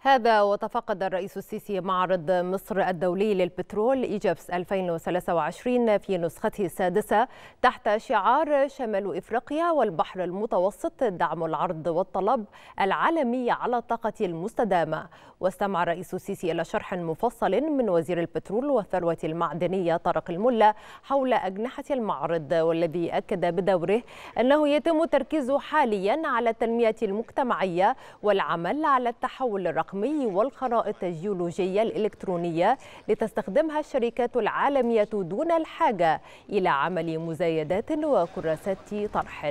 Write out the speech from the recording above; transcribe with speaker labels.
Speaker 1: هذا وتفقد الرئيس السيسي معرض مصر الدولي للبترول إيجابس 2023 في نسخته السادسة تحت شعار شمال إفريقيا والبحر المتوسط دعم العرض والطلب العالمي على الطاقة المستدامة واستمع الرئيس السيسي إلى شرح مفصل من وزير البترول والثروة المعدنية طارق الملا حول أجنحة المعرض والذي أكد بدوره أنه يتم التركيز حاليا على التنمية المجتمعية والعمل على التحول الرقمي الرقمي والخرائط الجيولوجية الإلكترونية لتستخدمها الشركات العالمية دون الحاجة إلى عمل مزايدات وكراسات طرح